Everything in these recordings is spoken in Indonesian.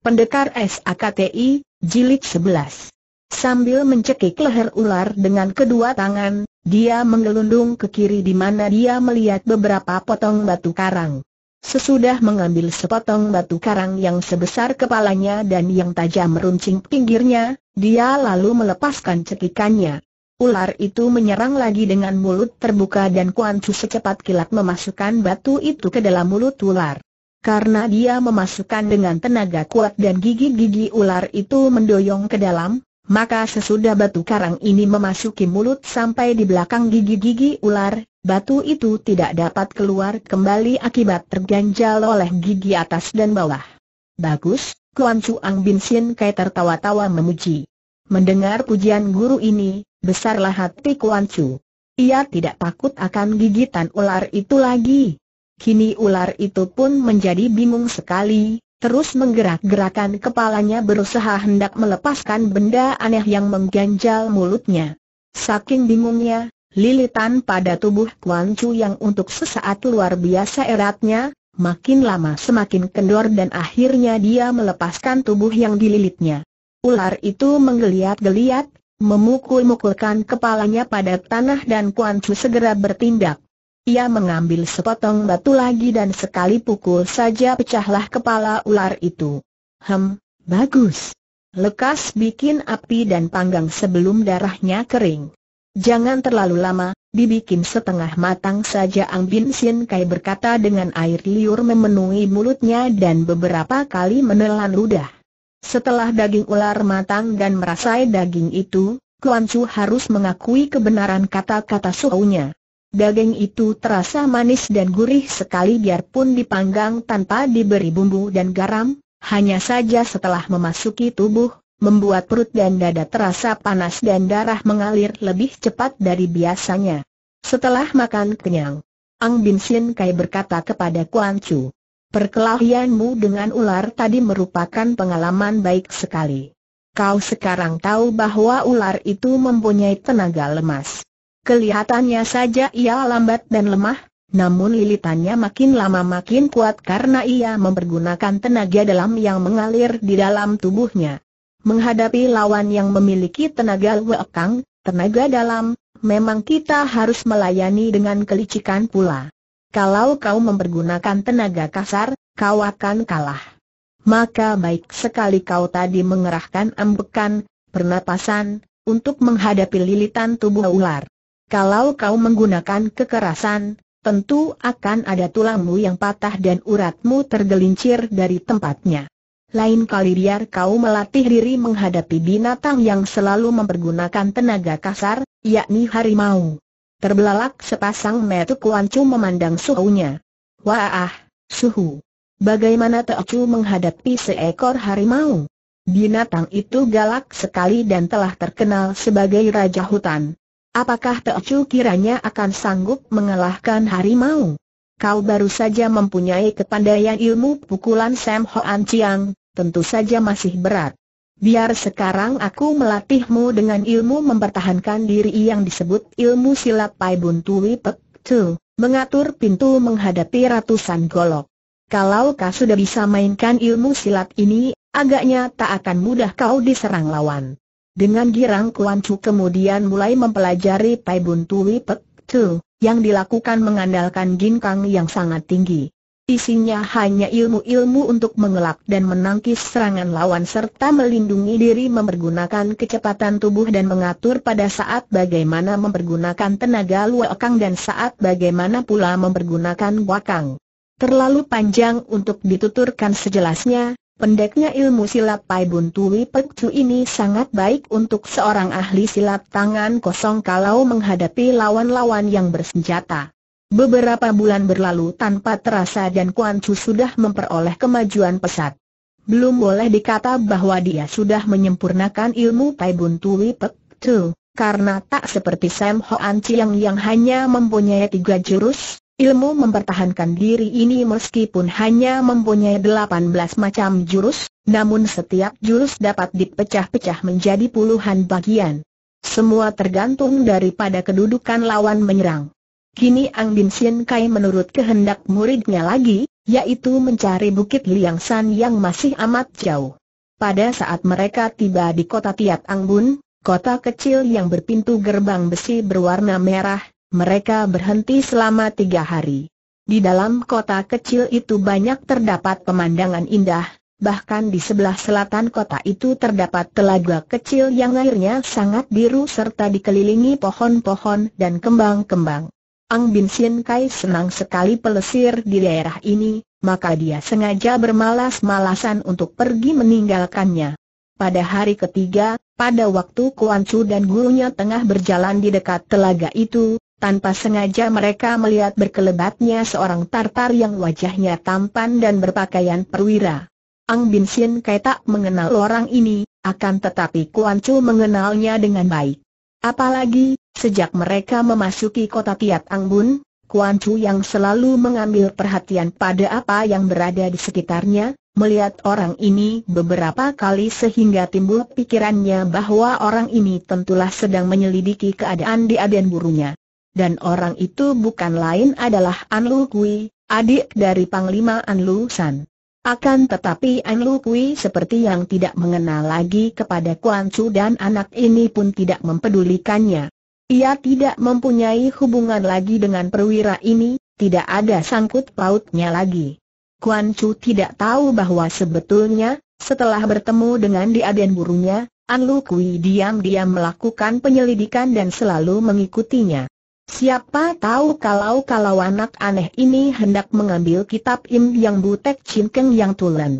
Pendekar SAKTI, Jilid 11 Sambil mencekik leher ular dengan kedua tangan, dia menggelundung ke kiri di mana dia melihat beberapa potong batu karang. Sesudah mengambil sepotong batu karang yang sebesar kepalanya dan yang tajam meruncing pinggirnya, dia lalu melepaskan cekikannya. Ular itu menyerang lagi dengan mulut terbuka dan Kuan Chu secepat kilat memasukkan batu itu ke dalam mulut ular karena dia memasukkan dengan tenaga kuat dan gigi-gigi ular itu mendoyong ke dalam, maka sesudah batu karang ini memasuki mulut sampai di belakang gigi-gigi ular, batu itu tidak dapat keluar kembali akibat terganjal oleh gigi atas dan bawah. Bagus, Kuan Chu Ang Bin Sin Kai tertawa-tawa memuji. Mendengar pujian guru ini, besarlah hati Kuan Chu. Ia tidak takut akan gigitan ular itu lagi. Kini ular itu pun menjadi bingung sekali, terus menggerak-gerakan kepalanya berusaha hendak melepaskan benda aneh yang mengganjal mulutnya. Saking bingungnya, lilitan pada tubuh Kuan Chu yang untuk sesaat luar biasa eratnya, makin lama semakin kendor dan akhirnya dia melepaskan tubuh yang dililitnya. Ular itu menggeliat-geliat, memukul-mukulkan kepalanya pada tanah dan Kuan Chu segera bertindak. Ia mengambil sepotong batu lagi dan sekali pukul saja pecahlah kepala ular itu. Hem, bagus. Lekas bikin api dan panggang sebelum darahnya kering. Jangan terlalu lama, dibikin setengah matang saja Ang Bin Sin Kai berkata dengan air liur memenuhi mulutnya dan beberapa kali menelan ludah. Setelah daging ular matang dan merasai daging itu, Kuan Chu harus mengakui kebenaran kata-kata suhunya. Daging itu terasa manis dan gurih sekali biarpun dipanggang tanpa diberi bumbu dan garam, hanya saja setelah memasuki tubuh, membuat perut dan dada terasa panas dan darah mengalir lebih cepat dari biasanya. Setelah makan kenyang, Ang Bin Sin Kai berkata kepada Kuan Chu, Perkelahianmu dengan ular tadi merupakan pengalaman baik sekali. Kau sekarang tahu bahwa ular itu mempunyai tenaga lemas. Kelihatannya saja ia lambat dan lemah, namun lilitannya makin lama makin kuat karena ia mempergunakan tenaga dalam yang mengalir di dalam tubuhnya. Menghadapi lawan yang memiliki tenaga wekang, tenaga dalam, memang kita harus melayani dengan kelicikan pula. Kalau kau mempergunakan tenaga kasar, kau akan kalah. Maka baik sekali kau tadi mengerahkan ambekan, pernapasan, untuk menghadapi lilitan tubuh ular. Kalau kau menggunakan kekerasan, tentu akan ada tulangmu yang patah dan uratmu tergelincir dari tempatnya. Lain kali biar kau melatih diri menghadapi binatang yang selalu mempergunakan tenaga kasar, yakni harimau. Terbelalak sepasang metu Kuan Chu memandang suhunya. Wah, suhu. Bagaimana Teocu menghadapi seekor harimau? Binatang itu galak sekali dan telah terkenal sebagai raja hutan. Apakah Teocu kiranya akan sanggup mengalahkan harimau? Kau baru saja mempunyai kepandaian ilmu pukulan Sam Hoan Chiang, tentu saja masih berat. Biar sekarang aku melatihmu dengan ilmu mempertahankan diri yang disebut ilmu silat Pai Bun Tui Pek Tu, mengatur pintu menghadapi ratusan golok. Kalau kau sudah bisa mainkan ilmu silat ini, agaknya tak akan mudah kau diserang lawan. Dengan girang Kuan Chu kemudian mulai mempelajari Pai Bun Tui Pek Chu, yang dilakukan mengandalkan kang yang sangat tinggi. Isinya hanya ilmu-ilmu untuk mengelak dan menangkis serangan lawan serta melindungi diri mempergunakan kecepatan tubuh dan mengatur pada saat bagaimana mempergunakan tenaga luakang dan saat bagaimana pula mempergunakan wakang. Terlalu panjang untuk dituturkan sejelasnya, Pendeknya ilmu silat Pai Bun Tui Pek Chu ini sangat baik untuk seorang ahli silat tangan kosong kalau menghadapi lawan-lawan yang bersenjata. Beberapa bulan berlalu tanpa terasa dan Kuan Chu sudah memperoleh kemajuan pesat. Belum boleh dikata bahwa dia sudah menyempurnakan ilmu Pai Bun Tui Pek Chu, karena tak seperti Sam Hoan Chiang yang hanya mempunyai tiga jurus, Ilmu mempertahankan diri ini meskipun hanya mempunyai 18 macam jurus, namun setiap jurus dapat dipecah-pecah menjadi puluhan bagian. Semua tergantung daripada kedudukan lawan menyerang. Kini Ang Bin Sien Kai menurut kehendak muridnya lagi, yaitu mencari Bukit Liang San yang masih amat jauh. Pada saat mereka tiba di kota Tiat Bun, kota kecil yang berpintu gerbang besi berwarna merah, mereka berhenti selama tiga hari. Di dalam kota kecil itu banyak terdapat pemandangan indah, bahkan di sebelah selatan kota itu terdapat telaga kecil yang airnya sangat biru serta dikelilingi pohon-pohon dan kembang-kembang. Ang Bin Sien Kai senang sekali pelesir di daerah ini, maka dia sengaja bermalas-malasan untuk pergi meninggalkannya. Pada hari ketiga, pada waktu Kuan Chu dan gurunya tengah berjalan di dekat telaga itu, tanpa sengaja mereka melihat berkelebatnya seorang Tartar yang wajahnya tampan dan berpakaian perwira. Ang Bin Sin Kai tak mengenal orang ini, akan tetapi Kuan Chu mengenalnya dengan baik. Apalagi, sejak mereka memasuki kota Tiat Ang Bun, Kuan Chu yang selalu mengambil perhatian pada apa yang berada di sekitarnya, melihat orang ini beberapa kali sehingga timbul pikirannya bahwa orang ini tentulah sedang menyelidiki keadaan di aden burunya dan orang itu bukan lain adalah An Lu Kui, adik dari Panglima An Lu San. Akan tetapi An Lu Kui seperti yang tidak mengenal lagi kepada Kuan Chu dan anak ini pun tidak mempedulikannya. Ia tidak mempunyai hubungan lagi dengan perwira ini, tidak ada sangkut pautnya lagi. Kuan Chu tidak tahu bahwa sebetulnya, setelah bertemu dengan diaden burunya, An Lu Kui diam-diam melakukan penyelidikan dan selalu mengikutinya. Siapa tahu kalau-kalau anak aneh ini hendak mengambil kitab Im Yang Butek Cinkeng Yang Tulen.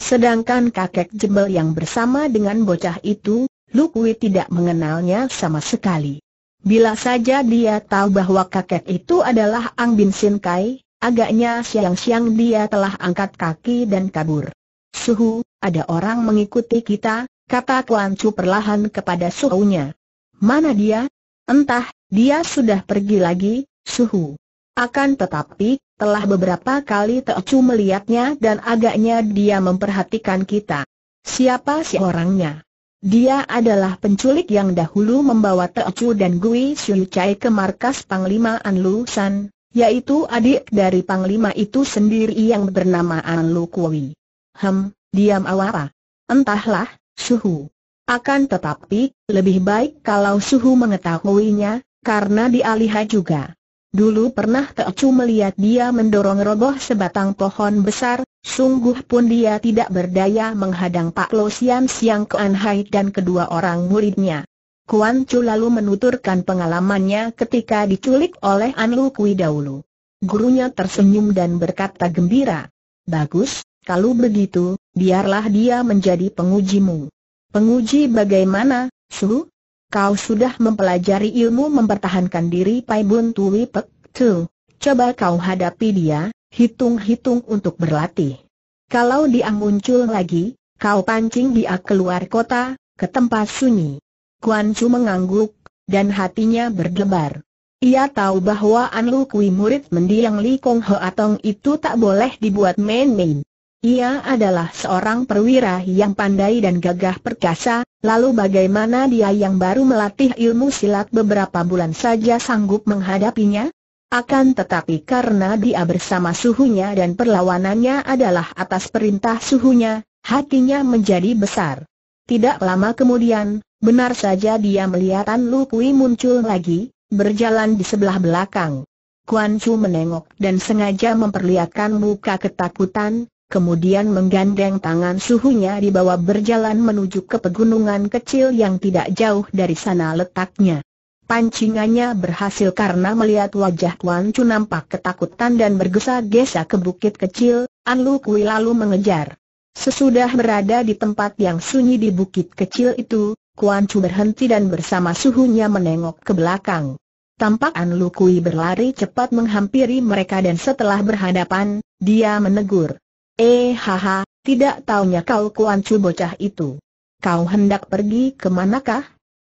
Sedangkan kakek jebel yang bersama dengan bocah itu, Lukui tidak mengenalnya sama sekali. Bila saja dia tahu bahwa kakek itu adalah Ang Bin Sin Kai, agaknya siang-siang dia telah angkat kaki dan kabur. Suhu, ada orang mengikuti kita, kata Kuan Chu perlahan kepada suhunya. Mana dia? Entah, dia sudah pergi lagi, suhu. Akan tetapi, telah beberapa kali Teocu melihatnya dan agaknya dia memperhatikan kita. Siapa si orangnya? Dia adalah penculik yang dahulu membawa Teocu dan Gui Siu Chai ke markas Panglima An Lu San, yaitu adik dari Panglima itu sendiri yang bernama An Lu Kui. Hem, diam awara. Entahlah, Suhu. Akan tetapi, lebih baik kalau Suhu mengetahuinya, karena dialihah juga. Dulu pernah Teocu melihat dia mendorong roboh sebatang pohon besar, sungguh pun dia tidak berdaya menghadang Pak Lo Sian Siang Kuan Hai dan kedua orang muridnya. Kuan Chu lalu menuturkan pengalamannya ketika diculik oleh An Lu Kui dahulu. Gurunya tersenyum dan berkata gembira. Bagus, kalau begitu, biarlah dia menjadi pengujimu. Penguji bagaimana, Su? kau sudah mempelajari ilmu mempertahankan diri Pai Bun Tui Pek Tu. Coba kau hadapi dia, hitung-hitung untuk berlatih. Kalau dia muncul lagi, kau pancing dia keluar kota, ke tempat sunyi. Kuan Chu mengangguk, dan hatinya berdebar. Ia tahu bahwa An Lu Kui murid mendiang Li Kong Ho Atong itu tak boleh dibuat main-main. Ia adalah seorang perwira yang pandai dan gagah perkasa, lalu bagaimana dia yang baru melatih ilmu silat beberapa bulan saja sanggup menghadapinya? Akan tetapi karena dia bersama suhunya dan perlawanannya adalah atas perintah suhunya, hatinya menjadi besar. Tidak lama kemudian, benar saja dia melihatan Lu Kui muncul lagi, berjalan di sebelah belakang. Kuan Chu menengok dan sengaja memperlihatkan muka ketakutan, kemudian menggandeng tangan suhunya di bawah berjalan menuju ke pegunungan kecil yang tidak jauh dari sana letaknya. Pancingannya berhasil karena melihat wajah Kuan Chu nampak ketakutan dan bergesa-gesa ke bukit kecil, An Lu Kui lalu mengejar. Sesudah berada di tempat yang sunyi di bukit kecil itu, Kuan Chu berhenti dan bersama suhunya menengok ke belakang. Tampak An Lu Kui berlari cepat menghampiri mereka dan setelah berhadapan, dia menegur. Eh haha, tidak taunya kau Kuan Chu bocah itu. Kau hendak pergi ke manakah?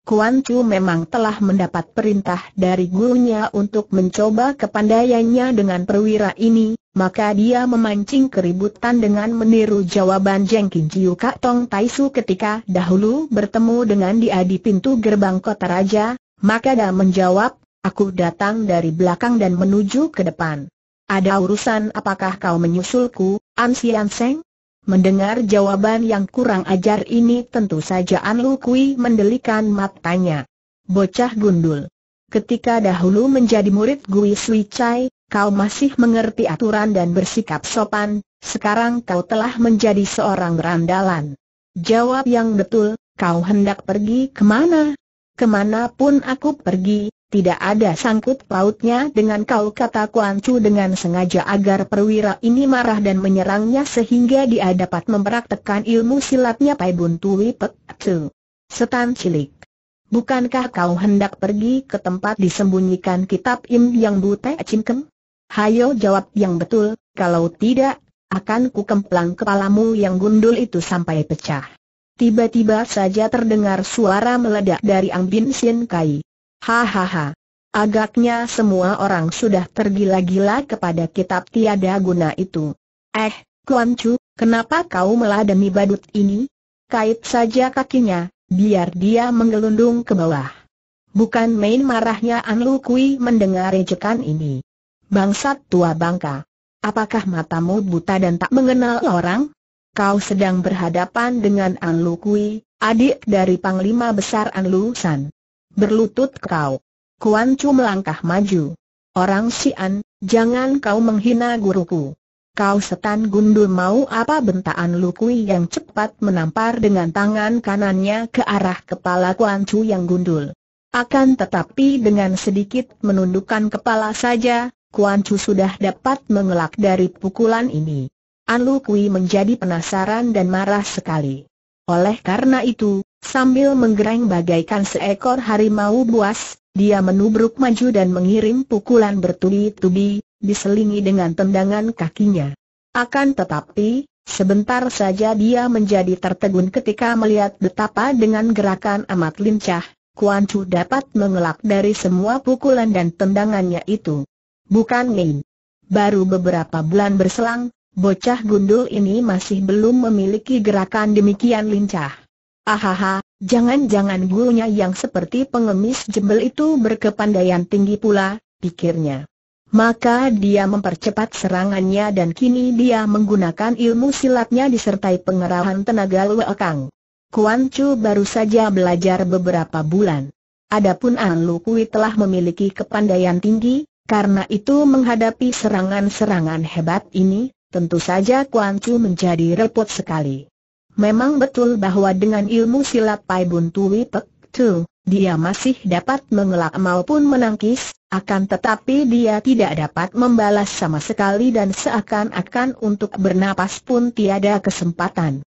Kuan Chu memang telah mendapat perintah dari gurunya untuk mencoba kepandaiannya dengan perwira ini, maka dia memancing keributan dengan meniru jawaban Jeng Kin Jiu Kak Tong Tai Su ketika dahulu bertemu dengan dia di pintu gerbang kota raja, maka dia menjawab, Aku datang dari belakang dan menuju ke depan. Ada urusan apakah kau menyusulku, Ansian Seng? Mendengar jawaban yang kurang ajar ini tentu saja An Lu Kui mendelikan matanya. Bocah gundul. Ketika dahulu menjadi murid Gui Sui Chai, kau masih mengerti aturan dan bersikap sopan, sekarang kau telah menjadi seorang randalan. Jawab yang betul, kau hendak pergi kemana? Kemanapun aku pergi, tidak ada sangkut pautnya dengan kau kata Kuan Chu dengan sengaja agar perwira ini marah dan menyerangnya sehingga dia dapat mempraktekkan ilmu silatnya Pai Bun Tui Pek Setan cilik. Bukankah kau hendak pergi ke tempat disembunyikan kitab Im Yang Bute Kem? Hayo jawab yang betul, kalau tidak, akan ku kemplang kepalamu yang gundul itu sampai pecah. Tiba-tiba saja terdengar suara meledak dari Ang Bin Sin Kai. Hahaha. Agaknya semua orang sudah tergila-gila kepada kitab tiada guna itu. Eh, Kuan Chu, kenapa kau meladeni badut ini? Kait saja kakinya, biar dia menggelundung ke bawah. Bukan main marahnya An Lu Kui mendengar rejekan ini. Bangsat tua bangka. Apakah matamu buta dan tak mengenal orang? Kau sedang berhadapan dengan An Lu Kui, adik dari Panglima Besar An Lu San. Berlutut kau. Kuan Chu melangkah maju. Orang Sian, jangan kau menghina guruku. Kau setan gundul mau apa bentaan Lukui yang cepat menampar dengan tangan kanannya ke arah kepala Kuan Chu yang gundul. Akan tetapi dengan sedikit menundukkan kepala saja, Kuan Chu sudah dapat mengelak dari pukulan ini. An Lukui menjadi penasaran dan marah sekali. Oleh karena itu, Sambil menggereng bagaikan seekor harimau buas, dia menubruk maju dan mengirim pukulan bertubi-tubi, diselingi dengan tendangan kakinya. Akan tetapi, sebentar saja dia menjadi tertegun ketika melihat betapa dengan gerakan amat lincah, Kuan Chu dapat mengelak dari semua pukulan dan tendangannya itu. Bukan main. Baru beberapa bulan berselang, bocah gundul ini masih belum memiliki gerakan demikian lincah. Ahaha, jangan-jangan gurunya yang seperti pengemis jembel itu berkepandaian tinggi pula, pikirnya. Maka dia mempercepat serangannya dan kini dia menggunakan ilmu silatnya disertai pengerahan tenaga Luakang. Kuan Chu baru saja belajar beberapa bulan. Adapun An Lu Kui telah memiliki kepandaian tinggi, karena itu menghadapi serangan-serangan hebat ini, tentu saja Kuan Chu menjadi repot sekali. Memang betul bahwa dengan ilmu silat Pai Bun Tui Pek Tu, dia masih dapat mengelak maupun menangkis, akan tetapi dia tidak dapat membalas sama sekali dan seakan-akan untuk bernapas pun tiada kesempatan.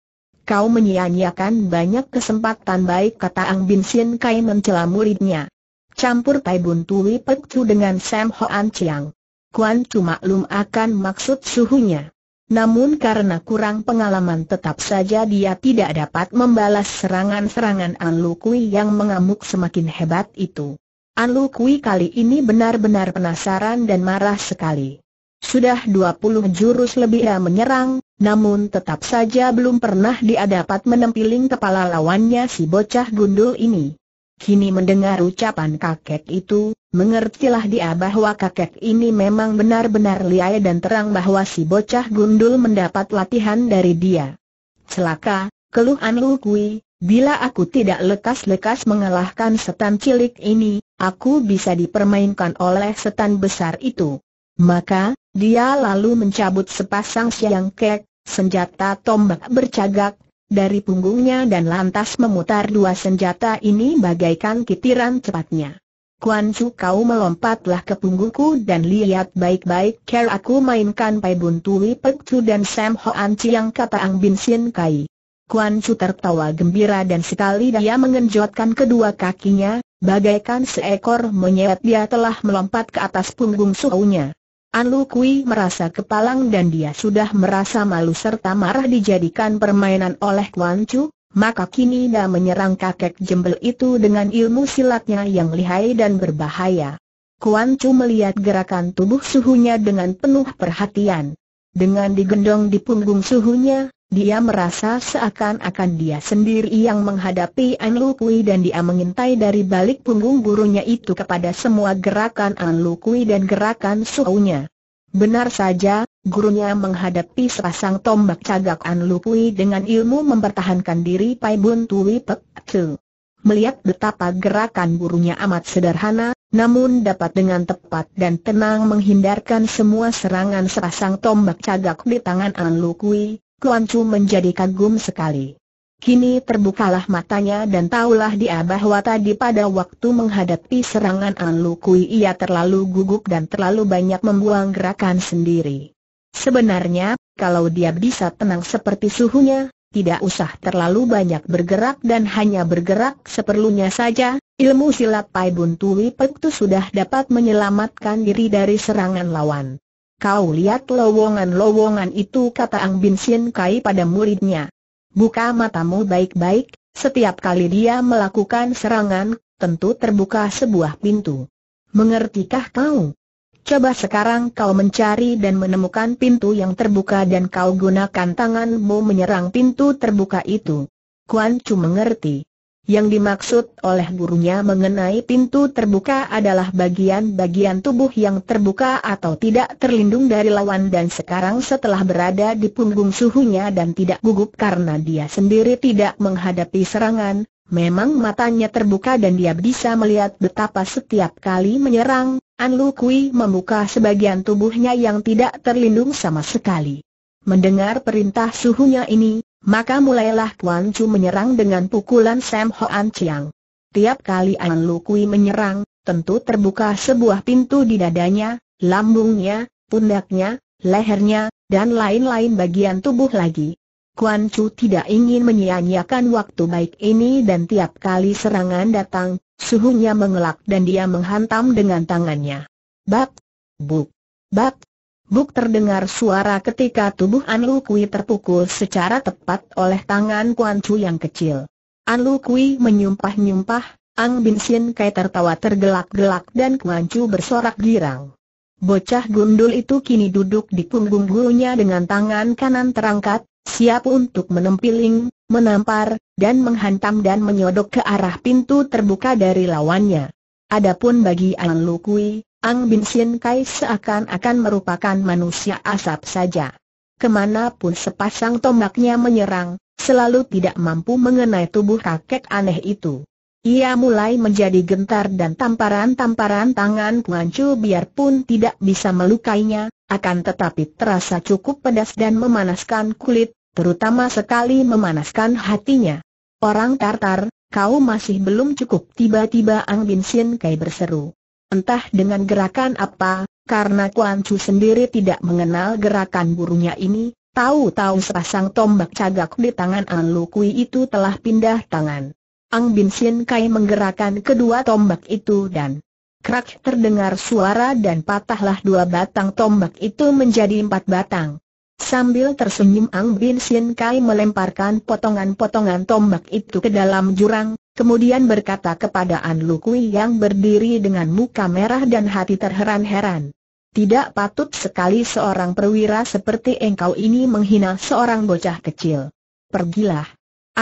Kau menyia-nyiakan banyak kesempatan baik kata Ang Bin Sin Kai mencela muridnya. Campur Tai Bun Tui Pek Chu dengan Sam Hoan Chiang. Kuan cuma maklum akan maksud suhunya. Namun karena kurang pengalaman tetap saja dia tidak dapat membalas serangan-serangan An Lu yang mengamuk semakin hebat itu. An Lu kali ini benar-benar penasaran dan marah sekali. Sudah 20 jurus lebih ia menyerang, namun tetap saja belum pernah dia dapat menempiling kepala lawannya si bocah gundul ini. Kini mendengar ucapan kakek itu, mengertilah dia bahwa kakek ini memang benar-benar liai dan terang bahwa si bocah gundul mendapat latihan dari dia. Celaka, keluh Anlu Kui, bila aku tidak lekas-lekas mengalahkan setan cilik ini, aku bisa dipermainkan oleh setan besar itu. Maka, dia lalu mencabut sepasang siang kek, senjata tombak bercagak, dari punggungnya dan lantas memutar dua senjata ini bagaikan kitiran cepatnya. Kuan Su kau melompatlah ke punggungku dan lihat baik-baik care aku mainkan Pai Bun Tui Pek Chu dan Sam Ho Anci yang kata Ang Bin Sin Kai. Kuan Su tertawa gembira dan sekali dia mengenjotkan kedua kakinya, bagaikan seekor monyet dia telah melompat ke atas punggung suhunya. Anlu Kui merasa kepalang dan dia sudah merasa malu serta marah dijadikan permainan oleh Kuan Chu, maka kini dia menyerang kakek jembel itu dengan ilmu silatnya yang lihai dan berbahaya. Kuan Chu melihat gerakan tubuh suhunya dengan penuh perhatian. Dengan digendong di punggung suhunya, dia merasa seakan-akan dia sendiri yang menghadapi An Lukui dan dia mengintai dari balik punggung gurunya itu kepada semua gerakan An Lukui dan gerakan suhunya. Benar saja, gurunya menghadapi sepasang tombak cagak An Lukui dengan ilmu mempertahankan diri Pai Bun Tui Pek Tu. Melihat betapa gerakan gurunya amat sederhana, namun dapat dengan tepat dan tenang menghindarkan semua serangan sepasang tombak cagak di tangan An Lukui, Kuancu menjadi kagum sekali. Kini terbukalah matanya dan taulah dia bahwa tadi pada waktu menghadapi serangan An Kui ia terlalu gugup dan terlalu banyak membuang gerakan sendiri. Sebenarnya, kalau dia bisa tenang seperti suhunya, tidak usah terlalu banyak bergerak dan hanya bergerak seperlunya saja, ilmu silat Pai Buntui Pektu sudah dapat menyelamatkan diri dari serangan lawan. Kau lihat lowongan-lowongan itu kata Ang Bin Sien Kai pada muridnya. Buka matamu baik-baik, setiap kali dia melakukan serangan, tentu terbuka sebuah pintu. Mengertikah kau? Coba sekarang kau mencari dan menemukan pintu yang terbuka dan kau gunakan tanganmu menyerang pintu terbuka itu. Kuan Chu mengerti. Yang dimaksud oleh gurunya mengenai pintu terbuka adalah bagian-bagian tubuh yang terbuka atau tidak terlindung dari lawan dan sekarang setelah berada di punggung suhunya dan tidak gugup karena dia sendiri tidak menghadapi serangan, memang matanya terbuka dan dia bisa melihat betapa setiap kali menyerang, An Lu Kui membuka sebagian tubuhnya yang tidak terlindung sama sekali. Mendengar perintah suhunya ini, maka mulailah Tuan Chu menyerang dengan pukulan Sam Hoan Chiang. Tiap kali An Lu Kui menyerang, tentu terbuka sebuah pintu di dadanya, lambungnya, pundaknya, lehernya, dan lain-lain bagian tubuh lagi. Kuan Chu tidak ingin menyia-nyiakan waktu baik ini dan tiap kali serangan datang, suhunya mengelak dan dia menghantam dengan tangannya. Bak! Buk! Bak! Buk terdengar suara ketika tubuh An Lu Kui terpukul secara tepat oleh tangan Kuan Chu yang kecil. An Lu Kui menyumpah-nyumpah, Ang Bin Sin Kai tertawa tergelak-gelak dan Kuan Chu bersorak girang. Bocah gundul itu kini duduk di punggung gurunya dengan tangan kanan terangkat, siap untuk menempiling, menampar, dan menghantam dan menyodok ke arah pintu terbuka dari lawannya. Adapun bagi An Lukui, Ang Bin Sien Kai seakan-akan merupakan manusia asap saja. Kemanapun sepasang tombaknya menyerang, selalu tidak mampu mengenai tubuh kakek aneh itu. Ia mulai menjadi gentar dan tamparan-tamparan tangan Kuan biarpun tidak bisa melukainya, akan tetapi terasa cukup pedas dan memanaskan kulit, terutama sekali memanaskan hatinya. Orang Tartar, kau masih belum cukup tiba-tiba Ang Bin Sin Kai berseru. Entah dengan gerakan apa, karena Kuan Chu sendiri tidak mengenal gerakan burunya ini, tahu-tahu sepasang tombak cagak di tangan Ang Lu Kui itu telah pindah tangan. Ang Bin Sin Kai menggerakkan kedua tombak itu dan krak terdengar suara dan patahlah dua batang tombak itu menjadi empat batang. Sambil tersenyum Ang Bin Sien Kai melemparkan potongan-potongan tombak itu ke dalam jurang, kemudian berkata kepada An Lu Kui yang berdiri dengan muka merah dan hati terheran-heran. Tidak patut sekali seorang perwira seperti engkau ini menghina seorang bocah kecil. Pergilah.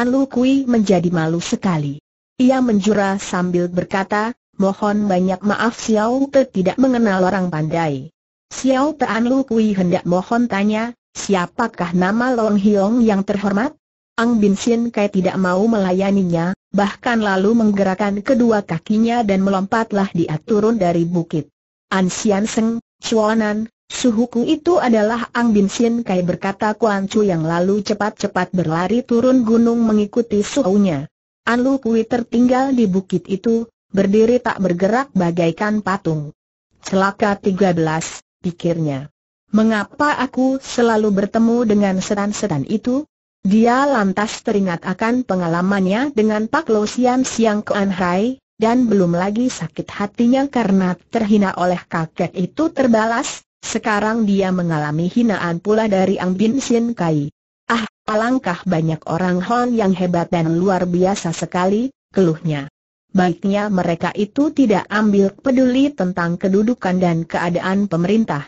An Lu Kui menjadi malu sekali. Ia menjura sambil berkata, mohon banyak maaf Xiao Te tidak mengenal orang pandai. Xiao Te An Lu Kui hendak mohon tanya, siapakah nama Long Hiong yang terhormat? Ang Bin Sin Kai tidak mau melayaninya, bahkan lalu menggerakkan kedua kakinya dan melompatlah dia turun dari bukit. Sian Seng, Chuanan, suhuku itu adalah Ang Bin Sin Kai berkata Kuan Chu yang lalu cepat-cepat berlari turun gunung mengikuti suhunya. An Lu Kui tertinggal di bukit itu, berdiri tak bergerak bagaikan patung. Celaka 13, pikirnya. Mengapa aku selalu bertemu dengan setan-setan itu? Dia lantas teringat akan pengalamannya dengan Pak Lo Sian Siang Kuan Hai, dan belum lagi sakit hatinya karena terhina oleh kakek itu terbalas, sekarang dia mengalami hinaan pula dari Ang Bin Sin Kai. Ah, alangkah banyak orang Hon yang hebat dan luar biasa sekali, keluhnya. Baiknya mereka itu tidak ambil peduli tentang kedudukan dan keadaan pemerintah.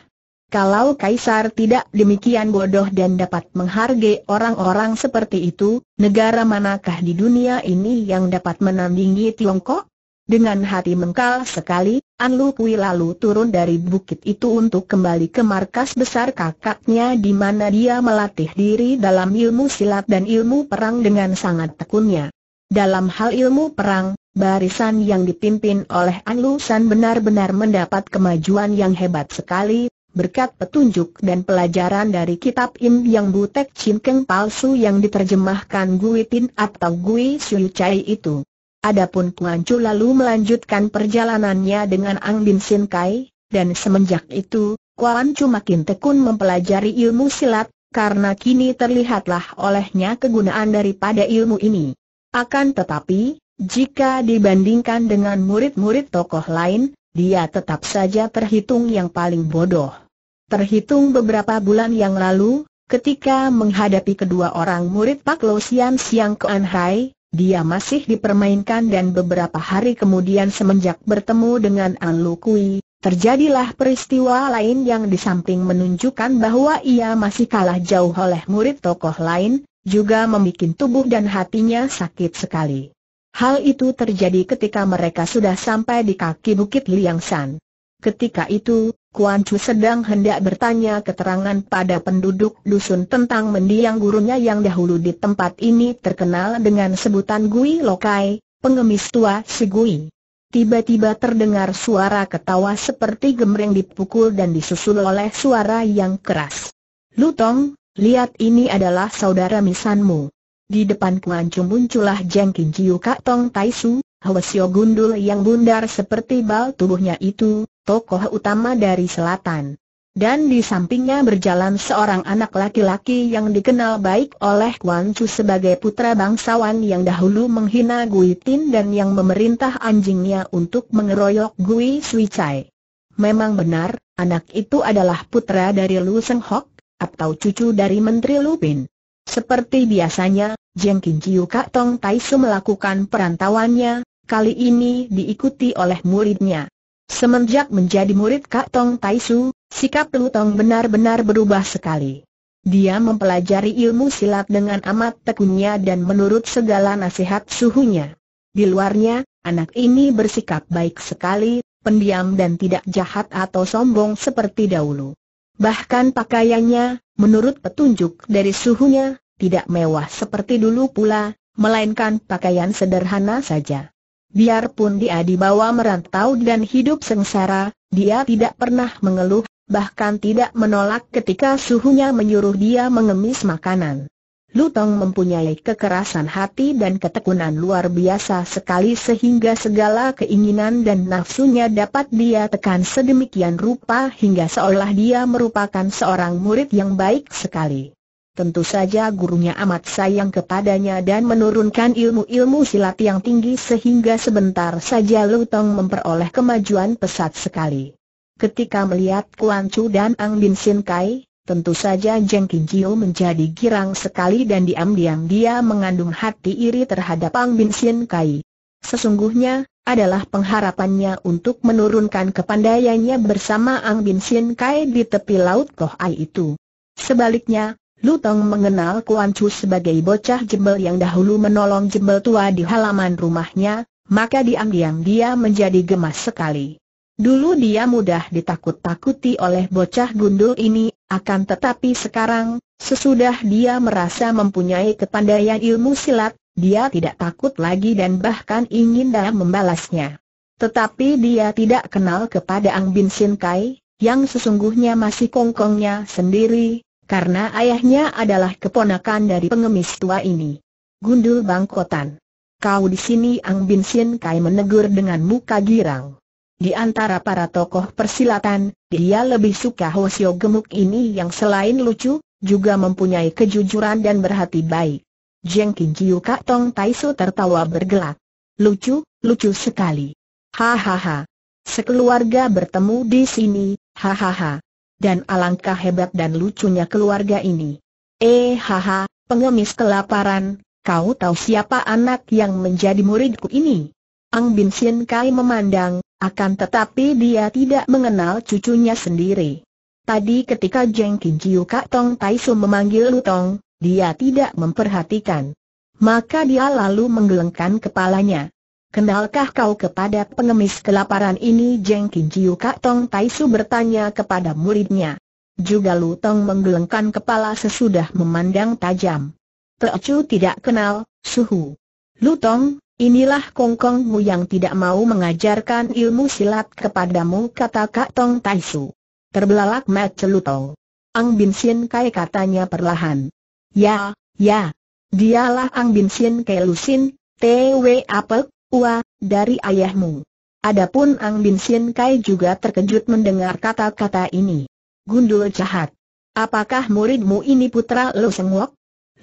Kalau Kaisar tidak demikian bodoh dan dapat menghargai orang-orang seperti itu, negara manakah di dunia ini yang dapat menandingi Tiongkok? Dengan hati mengkal sekali, An Lu Kui lalu turun dari bukit itu untuk kembali ke markas besar kakaknya di mana dia melatih diri dalam ilmu silat dan ilmu perang dengan sangat tekunnya. Dalam hal ilmu perang, barisan yang dipimpin oleh An Lu San benar-benar mendapat kemajuan yang hebat sekali, berkat petunjuk dan pelajaran dari kitab Im yang Butek Chin Keng palsu yang diterjemahkan Gui Tin atau Gui Siu Chai itu. Adapun Puan Chu lalu melanjutkan perjalanannya dengan Ang Bin Sin Kai, dan semenjak itu, Puan Chu makin tekun mempelajari ilmu silat, karena kini terlihatlah olehnya kegunaan daripada ilmu ini. Akan tetapi, jika dibandingkan dengan murid-murid tokoh lain, dia tetap saja terhitung yang paling bodoh. Terhitung beberapa bulan yang lalu, ketika menghadapi kedua orang murid Pak Lo Sian Siang Kuan Hai, dia masih dipermainkan dan beberapa hari kemudian semenjak bertemu dengan An Lu Kui, terjadilah peristiwa lain yang di samping menunjukkan bahwa ia masih kalah jauh oleh murid tokoh lain, juga membuat tubuh dan hatinya sakit sekali. Hal itu terjadi ketika mereka sudah sampai di kaki Bukit Liang San. Ketika itu, Kuan Chu sedang hendak bertanya keterangan pada penduduk dusun tentang mendiang gurunya yang dahulu di tempat ini terkenal dengan sebutan Gui Lokai, pengemis tua si Gui. Tiba-tiba terdengar suara ketawa seperti gemreng dipukul dan disusul oleh suara yang keras. Lutong, lihat ini adalah saudara misanmu. Di depan Kuan Chu muncullah Kin Jiu Kak Tong Tai Su, Hwasyo Gundul yang bundar seperti bal tubuhnya itu, tokoh utama dari selatan. Dan di sampingnya berjalan seorang anak laki-laki yang dikenal baik oleh Kuan Chu sebagai putra bangsawan yang dahulu menghina Gui Tin dan yang memerintah anjingnya untuk mengeroyok Gui Sui Chai. Memang benar, anak itu adalah putra dari Lu Seng Hok, atau cucu dari Menteri Lupin. Seperti biasanya, Jengkin Kiu Kak Tong Taisu melakukan perantauannya, kali ini diikuti oleh muridnya. Semenjak menjadi murid Kak Tong Taisu, sikap Lu Tong benar-benar berubah sekali. Dia mempelajari ilmu silat dengan amat tekunnya dan menurut segala nasihat suhunya. Di luarnya, anak ini bersikap baik sekali, pendiam dan tidak jahat atau sombong seperti dahulu. Bahkan pakaiannya, menurut petunjuk dari suhunya, tidak mewah seperti dulu pula, melainkan pakaian sederhana saja. Biarpun dia dibawa merantau dan hidup sengsara, dia tidak pernah mengeluh, bahkan tidak menolak ketika suhunya menyuruh dia mengemis makanan. Lutong mempunyai kekerasan hati dan ketekunan luar biasa sekali sehingga segala keinginan dan nafsunya dapat dia tekan sedemikian rupa hingga seolah dia merupakan seorang murid yang baik sekali tentu saja gurunya amat sayang kepadanya dan menurunkan ilmu-ilmu silat yang tinggi sehingga sebentar saja Lutong memperoleh kemajuan pesat sekali. Ketika melihat Kuan Chu dan Ang Bin Sin Kai, tentu saja Jeng Jiu menjadi girang sekali dan diam-diam dia mengandung hati iri terhadap Ang Bin Sin Kai. Sesungguhnya, adalah pengharapannya untuk menurunkan kepandaiannya bersama Ang Bin Sin Kai di tepi laut Koh Ai itu. Sebaliknya, Lutong mengenal Kuan Chu sebagai bocah jembel yang dahulu menolong jembel tua di halaman rumahnya, maka diam-diam dia menjadi gemas sekali. Dulu dia mudah ditakut-takuti oleh bocah gundul ini, akan tetapi sekarang, sesudah dia merasa mempunyai kepandaian ilmu silat, dia tidak takut lagi dan bahkan ingin dalam membalasnya. Tetapi dia tidak kenal kepada Ang Bin Sin Kai, yang sesungguhnya masih kongkongnya sendiri, karena ayahnya adalah keponakan dari pengemis tua ini. Gundul Bangkotan. Kau di sini Ang Bin Sin Kai menegur dengan muka girang. Di antara para tokoh persilatan, dia lebih suka Hosio Gemuk ini yang selain lucu, juga mempunyai kejujuran dan berhati baik. Jeng Kin Jiu Kak Tong Taiso tertawa bergelak. Lucu, lucu sekali. Hahaha. Sekeluarga bertemu di sini, hahaha dan alangkah hebat dan lucunya keluarga ini. Eh haha, pengemis kelaparan, kau tahu siapa anak yang menjadi muridku ini? Ang Bin Sien Kai memandang, akan tetapi dia tidak mengenal cucunya sendiri. Tadi ketika Jeng Kin Jiu Kak Tong Tai Su memanggil Lutong, dia tidak memperhatikan. Maka dia lalu menggelengkan kepalanya. Kenalkah kau kepada pengemis kelaparan ini Jeng Kin Jiu Kak Tong Tai bertanya kepada muridnya. Juga Lu Tong menggelengkan kepala sesudah memandang tajam. Teocu tidak kenal, suhu. Lu Tong, inilah kongkongmu yang tidak mau mengajarkan ilmu silat kepadamu kata Kak Tong Tai Terbelalak mat Lu Ang Bin Sien Kai katanya perlahan. Ya, ya. Dialah Ang Bin Sien Kai Lusin, TW Apek, Ua, dari ayahmu. Adapun Ang Bin Sin Kai juga terkejut mendengar kata-kata ini. Gundul jahat. Apakah muridmu ini putra Lu Sengwok?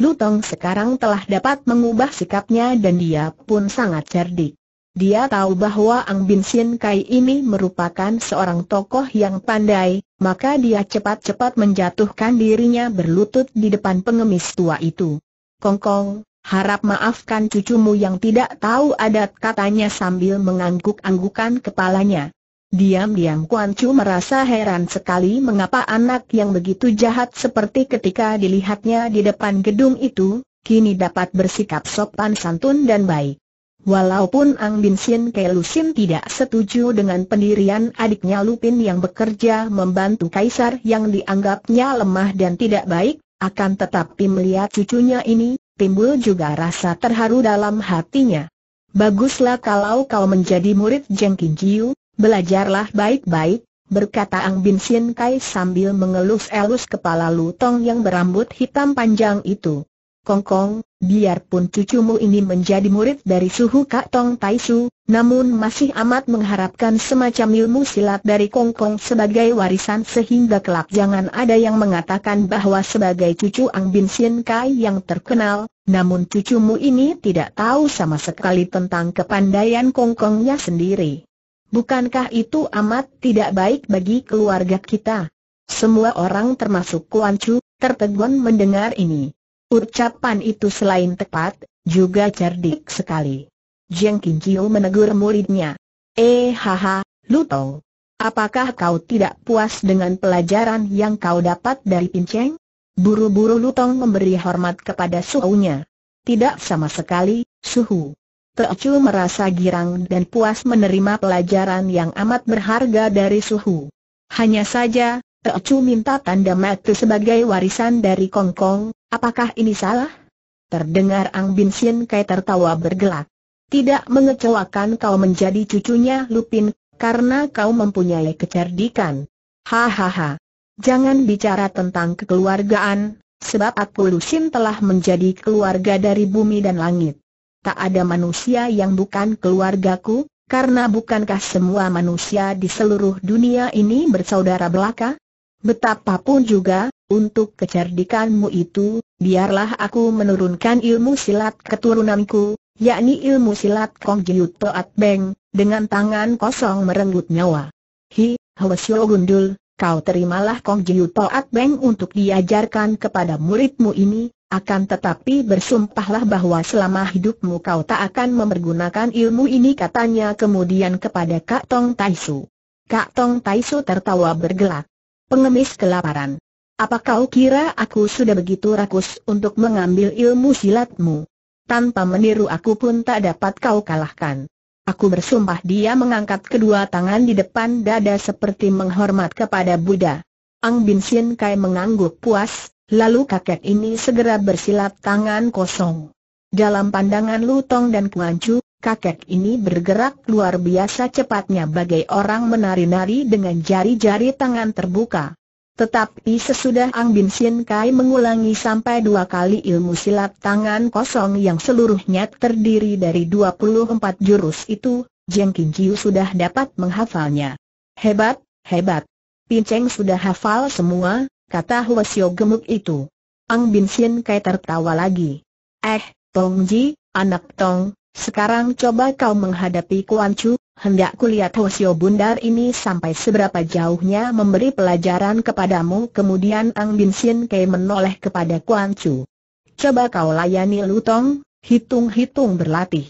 Lu Tong sekarang telah dapat mengubah sikapnya dan dia pun sangat cerdik. Dia tahu bahwa Ang Bin Sin Kai ini merupakan seorang tokoh yang pandai, maka dia cepat-cepat menjatuhkan dirinya berlutut di depan pengemis tua itu. Kongkong, harap maafkan cucumu yang tidak tahu adat katanya sambil mengangguk-anggukan kepalanya. Diam-diam Kuan Chu merasa heran sekali mengapa anak yang begitu jahat seperti ketika dilihatnya di depan gedung itu, kini dapat bersikap sopan santun dan baik. Walaupun Ang Bin Sin Kelusin tidak setuju dengan pendirian adiknya Lupin yang bekerja membantu Kaisar yang dianggapnya lemah dan tidak baik, akan tetapi melihat cucunya ini, timbul juga rasa terharu dalam hatinya. Baguslah kalau kau menjadi murid Jeng Jiu, belajarlah baik-baik, berkata Ang Bin Sin Kai sambil mengelus-elus kepala Lutong yang berambut hitam panjang itu. Kongkong, Biarpun cucumu ini menjadi murid dari suhu Kak Tong Tai Su, namun masih amat mengharapkan semacam ilmu silat dari Kong Kong sebagai warisan sehingga kelak jangan ada yang mengatakan bahwa sebagai cucu Ang Bin Sien Kai yang terkenal, namun cucumu ini tidak tahu sama sekali tentang kepandaian Kong Kongnya sendiri. Bukankah itu amat tidak baik bagi keluarga kita? Semua orang termasuk Kuan Chu, tertegun mendengar ini. Ucapan itu selain tepat, juga cerdik sekali. Jeng Kinciu menegur muridnya. Eh haha, lu Tong. Apakah kau tidak puas dengan pelajaran yang kau dapat dari Cheng? Buru-buru Lutong memberi hormat kepada suhunya. Tidak sama sekali, suhu. Chu merasa girang dan puas menerima pelajaran yang amat berharga dari suhu. Hanya saja, Teocu minta tanda mati sebagai warisan dari Kongkong, apakah ini salah? Terdengar Ang Bin Sien Kai tertawa bergelak. Tidak mengecewakan kau menjadi cucunya Lupin, karena kau mempunyai kecerdikan. Hahaha. Jangan bicara tentang kekeluargaan, sebab aku Lusin telah menjadi keluarga dari bumi dan langit. Tak ada manusia yang bukan keluargaku, karena bukankah semua manusia di seluruh dunia ini bersaudara belaka? Betapapun juga, untuk kecerdikanmu itu, biarlah aku menurunkan ilmu silat keturunanku, yakni ilmu silat Kong Jiut Toat Beng, dengan tangan kosong merenggut nyawa. Hi, Hwasyo Gundul, kau terimalah Kong Jiut Toat Beng untuk diajarkan kepada muridmu ini, akan tetapi bersumpahlah bahwa selama hidupmu kau tak akan mempergunakan ilmu ini katanya kemudian kepada Kak Tong Taisu. Kak Tong Taisu tertawa bergelak pengemis kelaparan. Apa kau kira aku sudah begitu rakus untuk mengambil ilmu silatmu? Tanpa meniru aku pun tak dapat kau kalahkan. Aku bersumpah dia mengangkat kedua tangan di depan dada seperti menghormat kepada Buddha. Ang Bin Sin Kai mengangguk puas, lalu kakek ini segera bersilat tangan kosong. Dalam pandangan Lutong dan Kuan Chu, kakek ini bergerak luar biasa cepatnya bagai orang menari-nari dengan jari-jari tangan terbuka. Tetapi sesudah Ang Bin Sin Kai mengulangi sampai dua kali ilmu silat tangan kosong yang seluruhnya terdiri dari 24 jurus itu, Jeng Jiu sudah dapat menghafalnya. Hebat, hebat. Pinceng sudah hafal semua, kata Huasio gemuk itu. Ang Bin Sin Kai tertawa lagi. Eh, Tong Ji, anak Tong, sekarang coba kau menghadapi Kuan Chu, hendak kulihat Hosio Bundar ini sampai seberapa jauhnya memberi pelajaran kepadamu. Kemudian Ang Bin Sin Kei menoleh kepada Kuan Chu. Coba kau layani Lutong, hitung-hitung berlatih.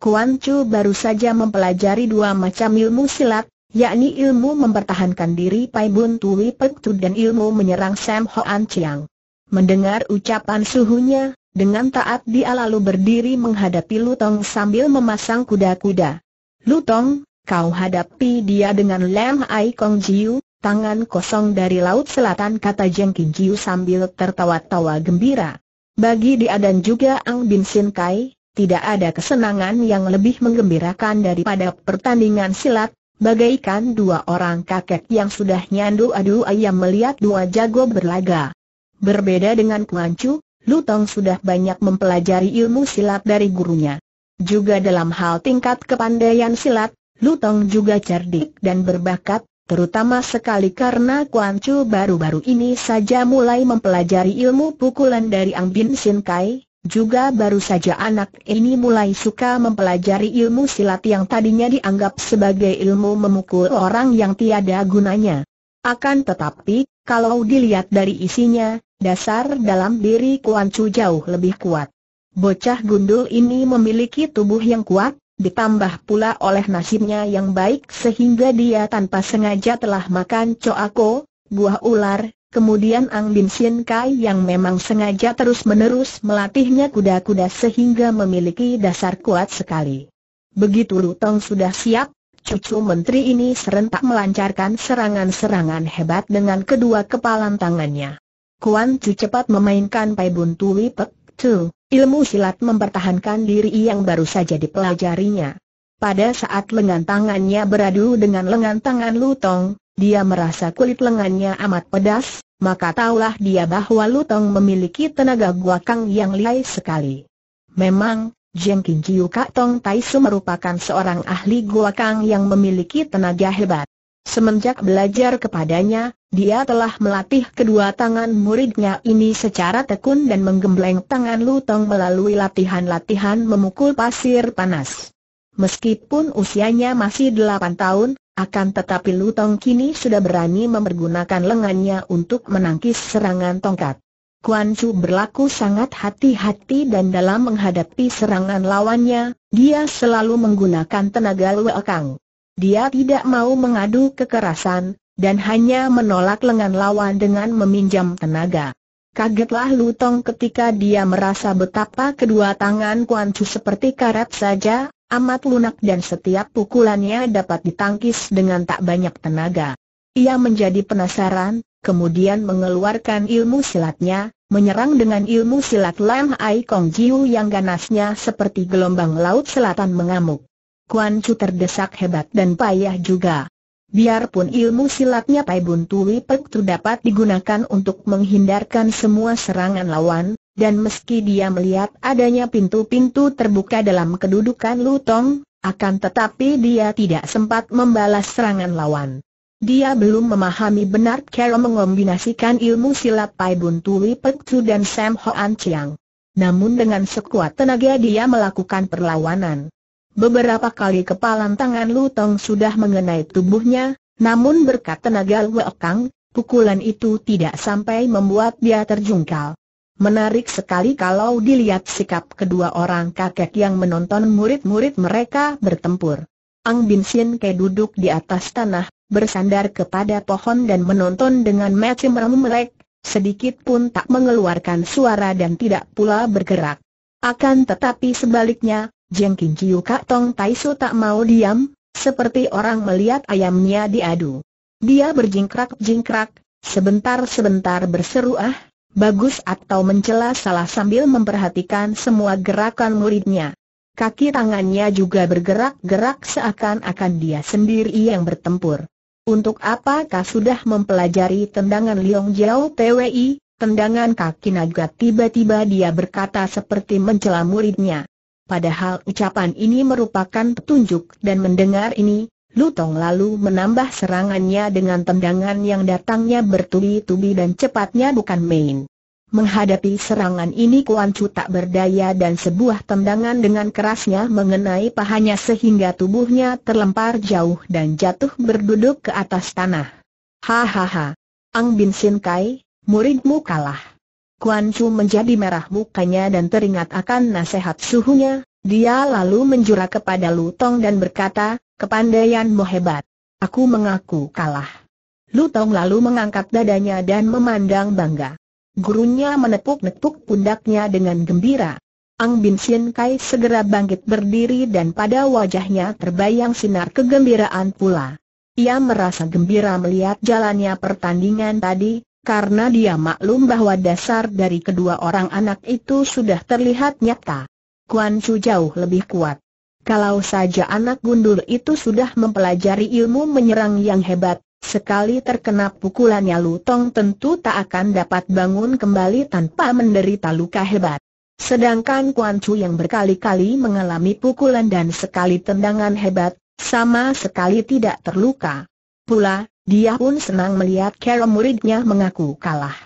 Kuan Chu baru saja mempelajari dua macam ilmu silat, yakni ilmu mempertahankan diri Pai Bun Tui Pek Chu dan ilmu menyerang Sam Hoan Chiang. Mendengar ucapan suhunya, dengan taat dia lalu berdiri menghadapi Lutong sambil memasang kuda-kuda. Lutong, kau hadapi dia dengan Lam Ai Kong Jiu, tangan kosong dari Laut Selatan kata Jeng Kin Jiu sambil tertawa-tawa gembira. Bagi dia dan juga Ang Bin Sin Kai, tidak ada kesenangan yang lebih menggembirakan daripada pertandingan silat, bagaikan dua orang kakek yang sudah nyandu adu ayam melihat dua jago berlaga. Berbeda dengan Kuan Chu, Lutong sudah banyak mempelajari ilmu silat dari gurunya. Juga dalam hal tingkat kepandaian silat, Lutong juga cerdik dan berbakat, terutama sekali karena Kuan Chu baru-baru ini saja mulai mempelajari ilmu pukulan dari Ang Bin Sin Kai, juga baru saja anak ini mulai suka mempelajari ilmu silat yang tadinya dianggap sebagai ilmu memukul orang yang tiada gunanya. Akan tetapi, kalau dilihat dari isinya, Dasar dalam diri Kuan Chu jauh lebih kuat. Bocah gundul ini memiliki tubuh yang kuat, ditambah pula oleh nasibnya yang baik sehingga dia tanpa sengaja telah makan coako, buah ular, kemudian Ang Bin Sien Kai yang memang sengaja terus-menerus melatihnya kuda-kuda sehingga memiliki dasar kuat sekali. Begitu Lutong sudah siap, cucu menteri ini serentak melancarkan serangan-serangan hebat dengan kedua kepalan tangannya. Kuan Chu cepat memainkan Pai Bun Tui Pek Chu, ilmu silat mempertahankan diri yang baru saja dipelajarinya. Pada saat lengan tangannya beradu dengan lengan tangan Lutong, dia merasa kulit lengannya amat pedas, maka taulah dia bahwa Lutong memiliki tenaga guakang yang lihai sekali. Memang, Jeng Kin Jiu Kak Tong Tai Su merupakan seorang ahli guakang yang memiliki tenaga hebat. Semenjak belajar kepadanya, dia telah melatih kedua tangan muridnya ini secara tekun dan menggembleng tangan Lutong melalui latihan-latihan memukul pasir panas. Meskipun usianya masih 8 tahun, akan tetapi Lutong kini sudah berani mempergunakan lengannya untuk menangkis serangan tongkat. Kuan Chu berlaku sangat hati-hati dan dalam menghadapi serangan lawannya, dia selalu menggunakan tenaga luekang. Dia tidak mau mengadu kekerasan, dan hanya menolak lengan lawan dengan meminjam tenaga. Kagetlah Lutong ketika dia merasa betapa kedua tangan Kuan Chu seperti karet saja, amat lunak dan setiap pukulannya dapat ditangkis dengan tak banyak tenaga. Ia menjadi penasaran, kemudian mengeluarkan ilmu silatnya, menyerang dengan ilmu silat Lam Ai Kong Jiu yang ganasnya seperti gelombang laut selatan mengamuk. Kuan Chu terdesak hebat dan payah juga. Biarpun ilmu silatnya Pai Bun Tui Pek Tu dapat digunakan untuk menghindarkan semua serangan lawan, dan meski dia melihat adanya pintu-pintu terbuka dalam kedudukan Lutong, akan tetapi dia tidak sempat membalas serangan lawan. Dia belum memahami benar cara mengombinasikan ilmu silat Pai Bun Tui Pek Tu dan Sam Hoan Chiang. Namun dengan sekuat tenaga dia melakukan perlawanan. Beberapa kali kepalan tangan Lu Tong sudah mengenai tubuhnya, namun berkat tenaga Lu Kang, pukulan itu tidak sampai membuat dia terjungkal. Menarik sekali kalau dilihat sikap kedua orang kakek yang menonton murid-murid mereka bertempur. Ang Bin Sin Ke duduk di atas tanah, bersandar kepada pohon dan menonton dengan macam melek, sedikit pun tak mengeluarkan suara dan tidak pula bergerak. Akan tetapi sebaliknya, Jengking Kiu Kak Tong Taisu tak mau diam, seperti orang melihat ayamnya diadu. Dia berjingkrak-jingkrak, sebentar-sebentar berseru ah, bagus atau mencela salah sambil memperhatikan semua gerakan muridnya. Kaki tangannya juga bergerak-gerak seakan-akan dia sendiri yang bertempur. Untuk apakah sudah mempelajari tendangan Liong Jiao PWI, tendangan kaki naga tiba-tiba dia berkata seperti mencela muridnya. Padahal ucapan ini merupakan petunjuk dan mendengar ini, Lutong lalu menambah serangannya dengan tendangan yang datangnya bertubi-tubi dan cepatnya bukan main. Menghadapi serangan ini Kuan Chu tak berdaya dan sebuah tendangan dengan kerasnya mengenai pahanya sehingga tubuhnya terlempar jauh dan jatuh berduduk ke atas tanah. Hahaha. Ang Bin Sin Kai, muridmu kalah. Kuan Chu menjadi merah mukanya dan teringat akan nasihat suhunya, dia lalu menjura kepada Lu Tong dan berkata, kepandaianmu hebat. Aku mengaku kalah. Lu Tong lalu mengangkat dadanya dan memandang bangga. Gurunya menepuk-nepuk pundaknya dengan gembira. Ang Bin Sien Kai segera bangkit berdiri dan pada wajahnya terbayang sinar kegembiraan pula. Ia merasa gembira melihat jalannya pertandingan tadi, karena dia maklum bahwa dasar dari kedua orang anak itu sudah terlihat nyata. Kuan Chu jauh lebih kuat. Kalau saja anak gundul itu sudah mempelajari ilmu menyerang yang hebat, sekali terkena pukulannya Lutong tentu tak akan dapat bangun kembali tanpa menderita luka hebat. Sedangkan Kuan Chu yang berkali-kali mengalami pukulan dan sekali tendangan hebat, sama sekali tidak terluka. Pula, dia pun senang melihat cara muridnya mengaku kalah.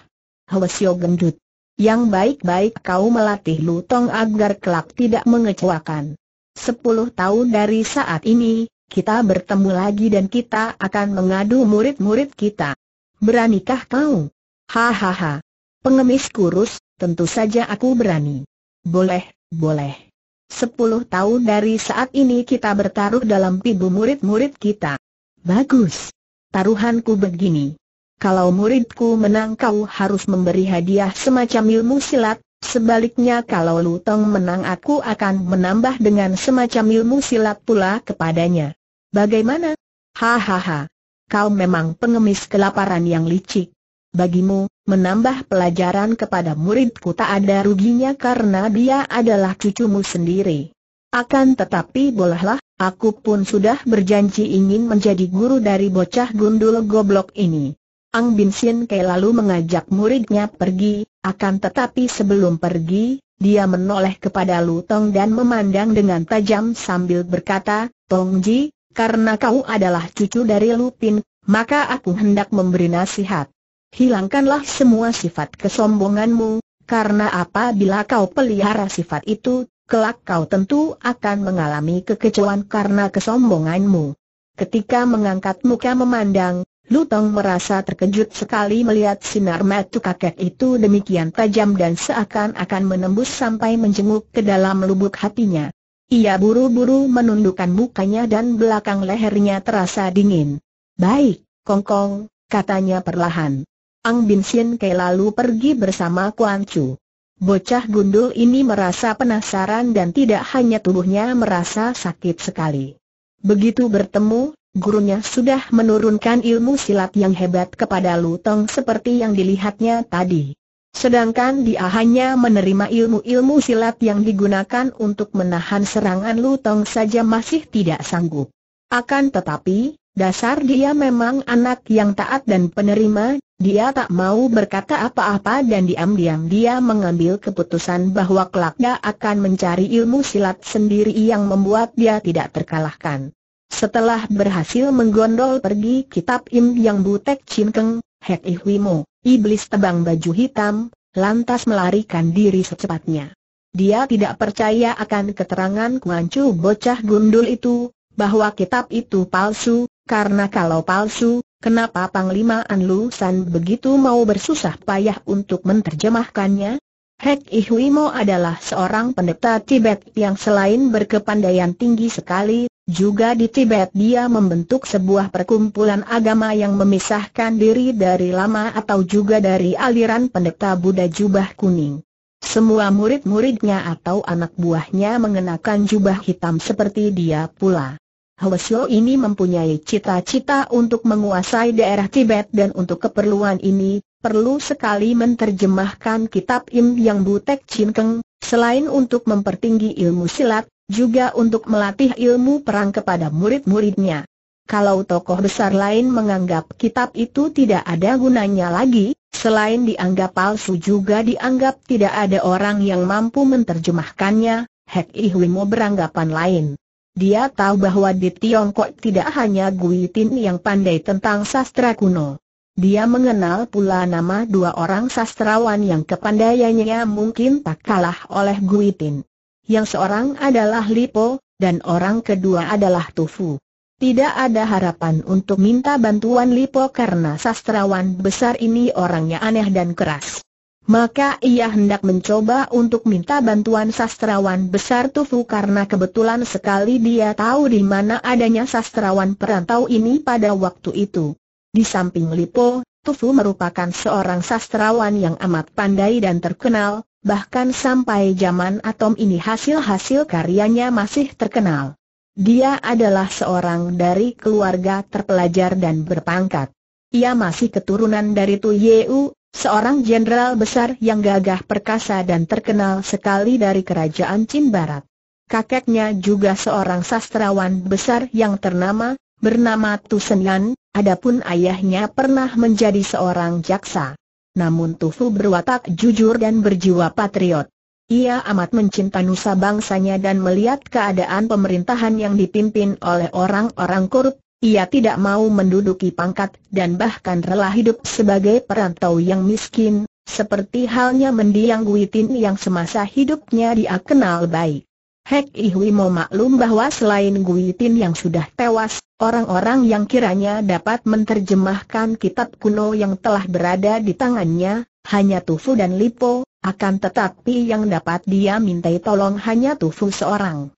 Hwasyo gendut. Yang baik-baik kau melatih Lutong agar kelak tidak mengecewakan. Sepuluh tahun dari saat ini, kita bertemu lagi dan kita akan mengadu murid-murid kita. Beranikah kau? Hahaha. Pengemis kurus, tentu saja aku berani. Boleh, boleh. Sepuluh tahun dari saat ini kita bertaruh dalam pibu murid-murid kita. Bagus. Taruhanku begini. Kalau muridku menang kau harus memberi hadiah semacam ilmu silat, sebaliknya kalau Lutong menang aku akan menambah dengan semacam ilmu silat pula kepadanya. Bagaimana? Hahaha. Kau memang pengemis kelaparan yang licik. Bagimu, menambah pelajaran kepada muridku tak ada ruginya karena dia adalah cucumu sendiri. Akan tetapi bolehlah, aku pun sudah berjanji ingin menjadi guru dari bocah gundul goblok ini. Ang Bin Sin Kei lalu mengajak muridnya pergi, akan tetapi sebelum pergi, dia menoleh kepada Lu Tong dan memandang dengan tajam sambil berkata, Tong Ji, karena kau adalah cucu dari Lu Pin, maka aku hendak memberi nasihat. Hilangkanlah semua sifat kesombonganmu, karena apabila kau pelihara sifat itu, kelak kau tentu akan mengalami kekecewaan karena kesombonganmu. Ketika mengangkat muka memandang, Lutong merasa terkejut sekali melihat sinar mata kakek itu demikian tajam dan seakan-akan menembus sampai menjenguk ke dalam lubuk hatinya. Ia buru-buru menundukkan mukanya dan belakang lehernya terasa dingin. Baik, Kongkong, katanya perlahan. Ang Bin Sien Kei lalu pergi bersama Kuan Chu. Bocah gundul ini merasa penasaran dan tidak hanya tubuhnya merasa sakit sekali. Begitu bertemu, gurunya sudah menurunkan ilmu silat yang hebat kepada Lutong seperti yang dilihatnya tadi. Sedangkan dia hanya menerima ilmu-ilmu silat yang digunakan untuk menahan serangan Lutong saja masih tidak sanggup. Akan tetapi, Dasar dia memang anak yang taat dan penerima, dia tak mau berkata apa-apa dan diam-diam dia mengambil keputusan bahwa kelaknya akan mencari ilmu silat sendiri yang membuat dia tidak terkalahkan. Setelah berhasil menggondol pergi kitab Im Yang Butek cinkeng, Hek Ihwimo, iblis tebang baju hitam, lantas melarikan diri secepatnya. Dia tidak percaya akan keterangan kuancu bocah gundul itu, bahwa kitab itu palsu, karena kalau palsu, kenapa Panglima An San begitu mau bersusah payah untuk menterjemahkannya? Hek Ihuimo adalah seorang pendeta Tibet yang selain berkepandaian tinggi sekali, juga di Tibet dia membentuk sebuah perkumpulan agama yang memisahkan diri dari lama atau juga dari aliran pendeta Buddha jubah kuning. Semua murid-muridnya atau anak buahnya mengenakan jubah hitam seperti dia pula. Hwasyo ini mempunyai cita-cita untuk menguasai daerah Tibet dan untuk keperluan ini, perlu sekali menerjemahkan kitab Im Yang Butek Chin selain untuk mempertinggi ilmu silat, juga untuk melatih ilmu perang kepada murid-muridnya. Kalau tokoh besar lain menganggap kitab itu tidak ada gunanya lagi, selain dianggap palsu juga dianggap tidak ada orang yang mampu menerjemahkannya. Hek Ihwimo beranggapan lain. Dia tahu bahwa di Tiongkok tidak hanya Gui Tin yang pandai tentang sastra kuno. Dia mengenal pula nama dua orang sastrawan yang kepandaiannya mungkin tak kalah oleh Gui Tin. Yang seorang adalah Lipo, dan orang kedua adalah Tufu. Tidak ada harapan untuk minta bantuan Lipo karena sastrawan besar ini orangnya aneh dan keras maka ia hendak mencoba untuk minta bantuan sastrawan besar Tufu karena kebetulan sekali dia tahu di mana adanya sastrawan perantau ini pada waktu itu. Di samping Lipo, Tufu merupakan seorang sastrawan yang amat pandai dan terkenal, bahkan sampai zaman atom ini hasil-hasil karyanya masih terkenal. Dia adalah seorang dari keluarga terpelajar dan berpangkat. Ia masih keturunan dari Tuyeu, Seorang jenderal besar yang gagah perkasa dan terkenal sekali dari kerajaan Cin Barat. Kakeknya juga seorang sastrawan besar yang ternama, bernama Tu adapun ayahnya pernah menjadi seorang jaksa. Namun Tufu berwatak jujur dan berjiwa patriot. Ia amat mencinta nusa bangsanya dan melihat keadaan pemerintahan yang dipimpin oleh orang-orang korup, ia tidak mau menduduki pangkat dan bahkan rela hidup sebagai perantau yang miskin, seperti halnya mendiang Guitin yang semasa hidupnya dia kenal baik. Hek Ihui mau maklum bahwa selain Guitin yang sudah tewas, orang-orang yang kiranya dapat menerjemahkan kitab kuno yang telah berada di tangannya, hanya Tufu dan Lipo, akan tetapi yang dapat dia mintai tolong hanya Tufu seorang.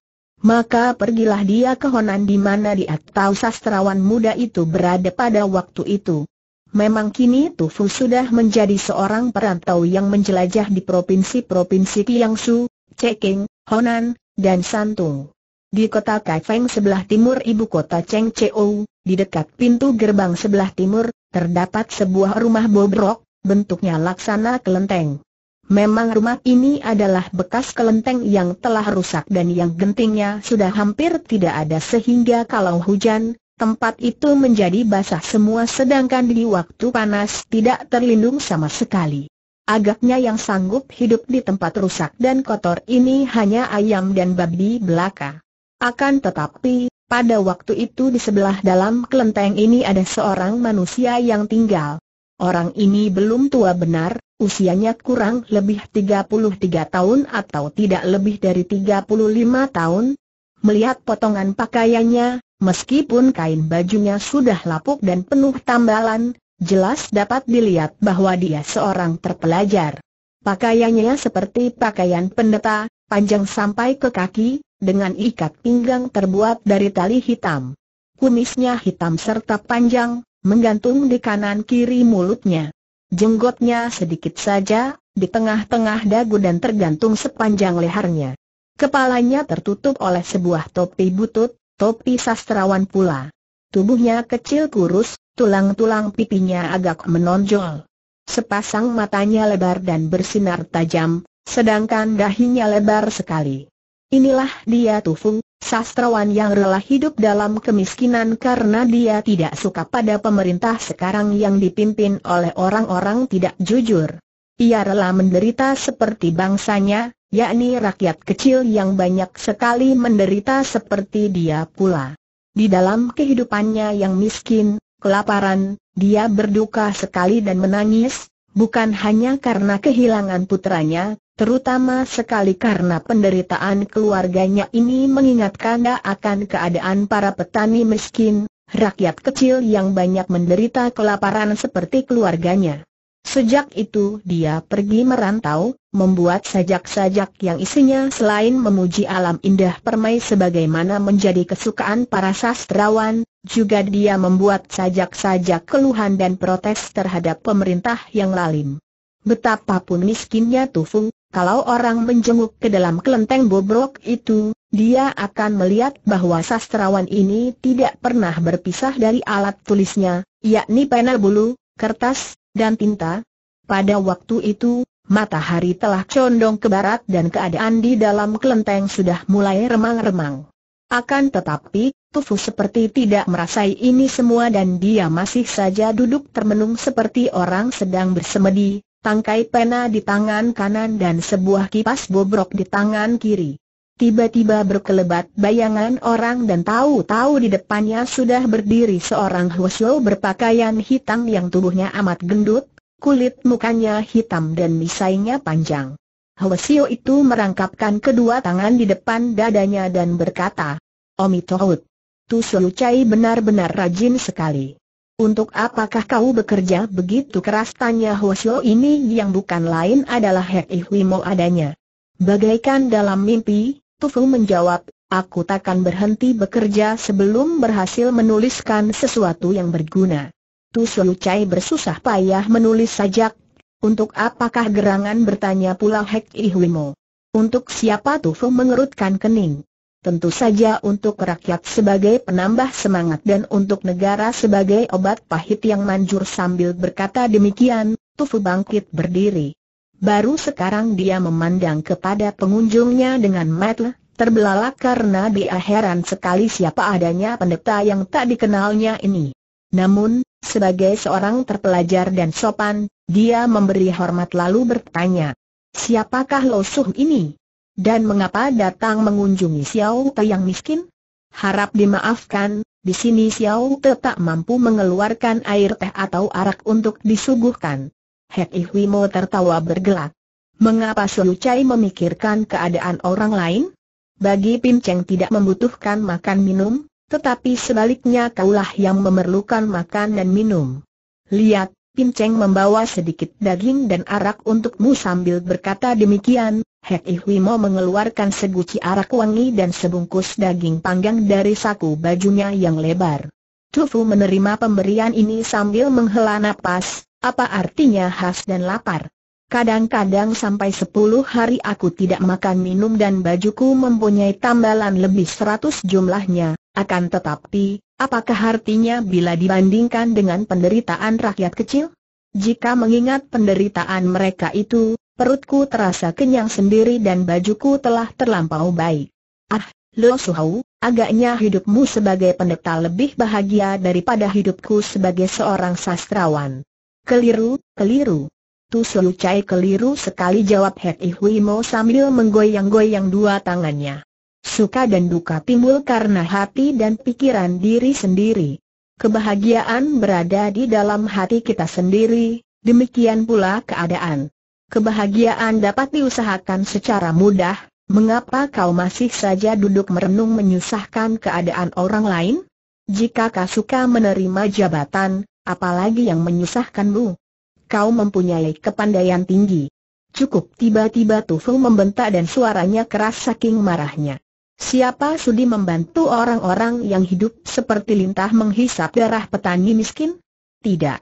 Maka pergilah dia ke Honan di mana dia tahu sastrawan muda itu berada pada waktu itu. Memang kini Tufu sudah menjadi seorang perantau yang menjelajah di provinsi-provinsi Tiangsu, Ceking, Honan, dan Santung. Di kota Kaifeng sebelah timur ibu kota Cheo, di dekat pintu gerbang sebelah timur, terdapat sebuah rumah bobrok, bentuknya laksana kelenteng. Memang rumah ini adalah bekas kelenteng yang telah rusak dan yang gentingnya sudah hampir tidak ada sehingga kalau hujan, tempat itu menjadi basah semua sedangkan di waktu panas tidak terlindung sama sekali. Agaknya yang sanggup hidup di tempat rusak dan kotor ini hanya ayam dan babi belaka. Akan tetapi, pada waktu itu di sebelah dalam kelenteng ini ada seorang manusia yang tinggal. Orang ini belum tua benar, usianya kurang lebih 33 tahun atau tidak lebih dari 35 tahun. Melihat potongan pakaiannya, meskipun kain bajunya sudah lapuk dan penuh tambalan, jelas dapat dilihat bahwa dia seorang terpelajar. Pakaiannya seperti pakaian pendeta, panjang sampai ke kaki, dengan ikat pinggang terbuat dari tali hitam. Kumisnya hitam serta panjang, menggantung di kanan kiri mulutnya. Jenggotnya sedikit saja, di tengah-tengah dagu dan tergantung sepanjang lehernya. Kepalanya tertutup oleh sebuah topi butut, topi sastrawan pula. Tubuhnya kecil kurus, tulang-tulang pipinya agak menonjol. Sepasang matanya lebar dan bersinar tajam, sedangkan dahinya lebar sekali. Inilah dia Tufung, Sastrawan yang rela hidup dalam kemiskinan karena dia tidak suka pada pemerintah sekarang yang dipimpin oleh orang-orang tidak jujur. Ia rela menderita seperti bangsanya, yakni rakyat kecil yang banyak sekali menderita seperti dia pula. Di dalam kehidupannya yang miskin, kelaparan, dia berduka sekali dan menangis, Bukan hanya karena kehilangan putranya, terutama sekali karena penderitaan keluarganya ini mengingatkan dia akan keadaan para petani miskin, rakyat kecil yang banyak menderita kelaparan seperti keluarganya. Sejak itu dia pergi merantau, membuat sajak-sajak yang isinya selain memuji alam indah permai sebagaimana menjadi kesukaan para sastrawan, juga dia membuat sajak-sajak keluhan dan protes terhadap pemerintah yang lalim. Betapapun miskinnya Tufung, kalau orang menjenguk ke dalam kelenteng bobrok itu, dia akan melihat bahwa sastrawan ini tidak pernah berpisah dari alat tulisnya, yakni pena bulu, kertas, dan tinta. Pada waktu itu, matahari telah condong ke barat dan keadaan di dalam kelenteng sudah mulai remang-remang. Akan tetapi, Tufu seperti tidak merasai ini semua dan dia masih saja duduk termenung seperti orang sedang bersemedi, tangkai pena di tangan kanan dan sebuah kipas bobrok di tangan kiri. Tiba-tiba berkelebat bayangan orang dan tahu-tahu di depannya sudah berdiri seorang Huosyo berpakaian hitam yang tubuhnya amat gendut, kulit mukanya hitam dan misainya panjang. Huosyo itu merangkapkan kedua tangan di depan dadanya dan berkata, Omi Tohut, Tu Chai benar-benar rajin sekali. Untuk apakah kau bekerja begitu keras tanya Huosyo ini yang bukan lain adalah Hek Ihwimo adanya. Bagaikan dalam mimpi, Tufu menjawab, aku takkan berhenti bekerja sebelum berhasil menuliskan sesuatu yang berguna. Tu Sulu bersusah payah menulis sajak. Untuk apakah gerangan bertanya pula Hek Ihwimo? Untuk siapa Tufu mengerutkan kening? Tentu saja untuk rakyat sebagai penambah semangat dan untuk negara sebagai obat pahit yang manjur sambil berkata demikian, Tufu bangkit berdiri baru sekarang dia memandang kepada pengunjungnya dengan mata terbelalak karena dia heran sekali siapa adanya pendeta yang tak dikenalnya ini. Namun, sebagai seorang terpelajar dan sopan, dia memberi hormat lalu bertanya, Siapakah Losuh ini? Dan mengapa datang mengunjungi Xiao Te yang miskin? Harap dimaafkan, di sini Xiao Te tak mampu mengeluarkan air teh atau arak untuk disuguhkan. Hek Ihwimo tertawa bergelak. Mengapa Sun Chai memikirkan keadaan orang lain? Bagi Pinceng Cheng tidak membutuhkan makan minum, tetapi sebaliknya kaulah yang memerlukan makan dan minum. Lihat, Pinceng Cheng membawa sedikit daging dan arak untukmu sambil berkata demikian, Hek Ihwimo mengeluarkan seguci arak wangi dan sebungkus daging panggang dari saku bajunya yang lebar. Tufu menerima pemberian ini sambil menghela napas, apa artinya khas dan lapar? Kadang-kadang sampai sepuluh hari aku tidak makan minum dan bajuku mempunyai tambalan lebih seratus jumlahnya, akan tetapi, apakah artinya bila dibandingkan dengan penderitaan rakyat kecil? Jika mengingat penderitaan mereka itu, perutku terasa kenyang sendiri dan bajuku telah terlampau baik. Ah, Lo Suhau, agaknya hidupmu sebagai pendeta lebih bahagia daripada hidupku sebagai seorang sastrawan. Keliru, keliru. Tu Siu Chai keliru sekali jawab Het Hui Mo sambil menggoyang-goyang dua tangannya. Suka dan duka timbul karena hati dan pikiran diri sendiri. Kebahagiaan berada di dalam hati kita sendiri, demikian pula keadaan. Kebahagiaan dapat diusahakan secara mudah, mengapa kau masih saja duduk merenung menyusahkan keadaan orang lain? Jika kau suka menerima jabatan, Apalagi yang menyusahkanmu? Kau mempunyai kepandaian tinggi. Cukup tiba-tiba Tufu membentak dan suaranya keras saking marahnya. Siapa sudi membantu orang-orang yang hidup seperti lintah menghisap darah petani miskin? Tidak.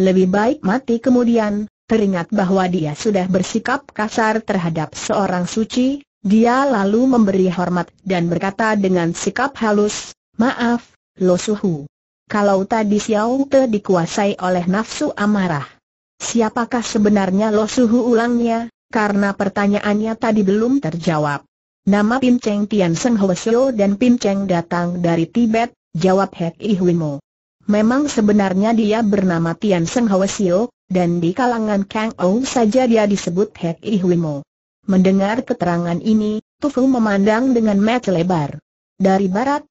Lebih baik mati kemudian, teringat bahwa dia sudah bersikap kasar terhadap seorang suci, dia lalu memberi hormat dan berkata dengan sikap halus, Maaf, Lo Suhu kalau tadi Xiao Te dikuasai oleh nafsu amarah. Siapakah sebenarnya Lo Suhu ulangnya, karena pertanyaannya tadi belum terjawab. Nama Pim Cheng Tian Seng Hwasyo dan Pim Cheng datang dari Tibet, jawab Hek Ihwimo. Memang sebenarnya dia bernama Tian Seng Hwasyo, dan di kalangan Kang Ou saja dia disebut Hek Ihwimo. Mendengar keterangan ini, Tufu memandang dengan mata lebar. Dari barat,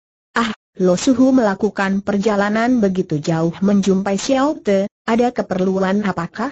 Lo Suhu melakukan perjalanan begitu jauh menjumpai Xiao Te, ada keperluan apakah?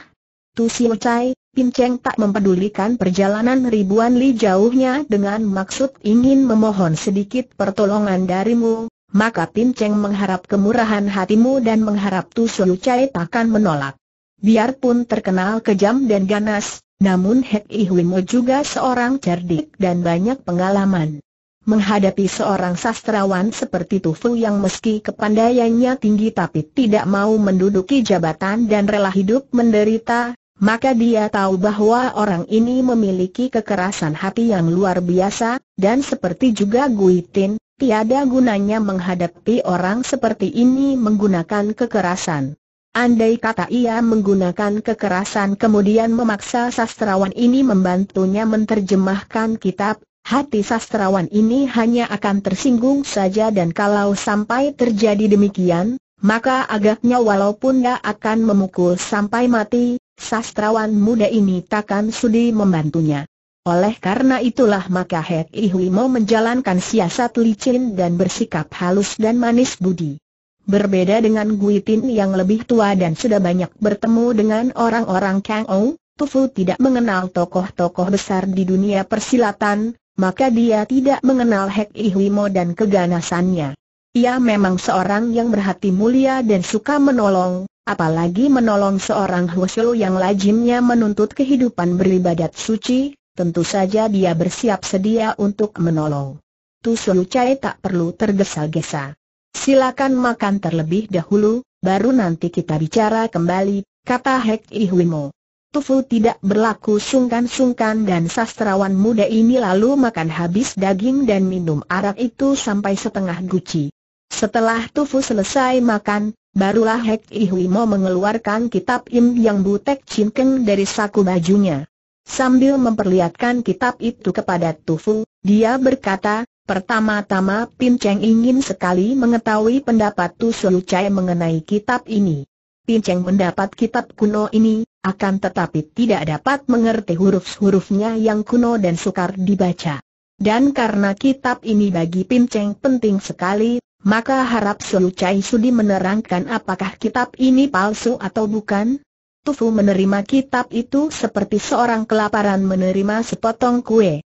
Tu Xiu Chai, Pin Cheng tak mempedulikan perjalanan ribuan li jauhnya dengan maksud ingin memohon sedikit pertolongan darimu, maka Pin Cheng mengharap kemurahan hatimu dan mengharap Tu Xiu Chai takkan menolak. Biarpun terkenal kejam dan ganas, namun Hek Ihwimo juga seorang cerdik dan banyak pengalaman. Menghadapi seorang sastrawan seperti Tufu yang meski kepandaiannya tinggi tapi tidak mau menduduki jabatan dan rela hidup menderita, maka dia tahu bahwa orang ini memiliki kekerasan hati yang luar biasa, dan seperti juga Guitin, tiada gunanya menghadapi orang seperti ini menggunakan kekerasan. Andai kata ia menggunakan kekerasan kemudian memaksa sastrawan ini membantunya menerjemahkan kitab, hati sastrawan ini hanya akan tersinggung saja dan kalau sampai terjadi demikian, maka agaknya walaupun dia akan memukul sampai mati, sastrawan muda ini takkan sudi membantunya. Oleh karena itulah maka Hek mau menjalankan siasat licin dan bersikap halus dan manis budi. Berbeda dengan Guitin yang lebih tua dan sudah banyak bertemu dengan orang-orang Kang Ou, Tufu tidak mengenal tokoh-tokoh besar di dunia persilatan, maka dia tidak mengenal Hek Ihwimo dan keganasannya. Ia memang seorang yang berhati mulia dan suka menolong, apalagi menolong seorang Huosulu yang lajimnya menuntut kehidupan beribadat suci, tentu saja dia bersiap sedia untuk menolong. Tusulu tak perlu tergesa-gesa. Silakan makan terlebih dahulu, baru nanti kita bicara kembali, kata Hek Ihwimo. Tufu tidak berlaku sungkan-sungkan dan sastrawan muda ini lalu makan habis daging dan minum arak itu sampai setengah guci. Setelah Tufu selesai makan, barulah Hek Ihuimo mengeluarkan kitab Im Yang Butek Cinkeng dari saku bajunya. Sambil memperlihatkan kitab itu kepada Tufu, dia berkata, pertama-tama Pin Cheng ingin sekali mengetahui pendapat Tu Chai mengenai kitab ini. Pinceng mendapat kitab kuno ini, akan tetapi tidak dapat mengerti huruf-hurufnya yang kuno dan sukar dibaca. Dan karena kitab ini bagi Pinceng penting sekali, maka harap Selu Chai Sudi menerangkan apakah kitab ini palsu atau bukan? Tufu menerima kitab itu seperti seorang kelaparan menerima sepotong kue.